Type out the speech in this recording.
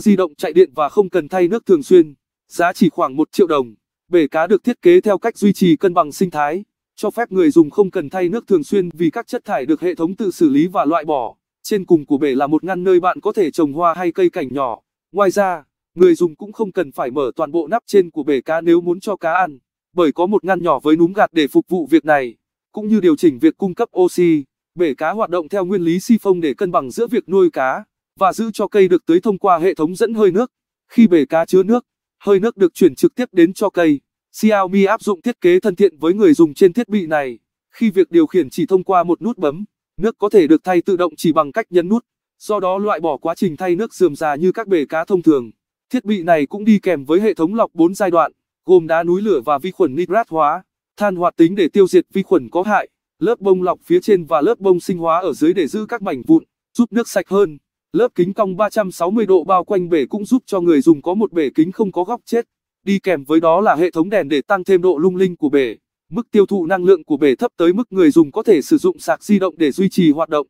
di động chạy điện và không cần thay nước thường xuyên, giá chỉ khoảng 1 triệu đồng. Bể cá được thiết kế theo cách duy trì cân bằng sinh thái, cho phép người dùng không cần thay nước thường xuyên vì các chất thải được hệ thống tự xử lý và loại bỏ. Trên cùng của bể là một ngăn nơi bạn có thể trồng hoa hay cây cảnh nhỏ. Ngoài ra, người dùng cũng không cần phải mở toàn bộ nắp trên của bể cá nếu muốn cho cá ăn, bởi có một ngăn nhỏ với núm gạt để phục vụ việc này, cũng như điều chỉnh việc cung cấp oxy. Bể cá hoạt động theo nguyên lý si siphon để cân bằng giữa việc nuôi cá và giữ cho cây được tưới thông qua hệ thống dẫn hơi nước. Khi bể cá chứa nước, hơi nước được chuyển trực tiếp đến cho cây. Xiaomi áp dụng thiết kế thân thiện với người dùng trên thiết bị này. Khi việc điều khiển chỉ thông qua một nút bấm, nước có thể được thay tự động chỉ bằng cách nhấn nút, do đó loại bỏ quá trình thay nước rườm rà như các bể cá thông thường. Thiết bị này cũng đi kèm với hệ thống lọc 4 giai đoạn, gồm đá núi lửa và vi khuẩn nitrat hóa, than hoạt tính để tiêu diệt vi khuẩn có hại, lớp bông lọc phía trên và lớp bông sinh hóa ở dưới để giữ các mảnh vụn, giúp nước sạch hơn. Lớp kính cong 360 độ bao quanh bể cũng giúp cho người dùng có một bể kính không có góc chết. Đi kèm với đó là hệ thống đèn để tăng thêm độ lung linh của bể. Mức tiêu thụ năng lượng của bể thấp tới mức người dùng có thể sử dụng sạc di động để duy trì hoạt động.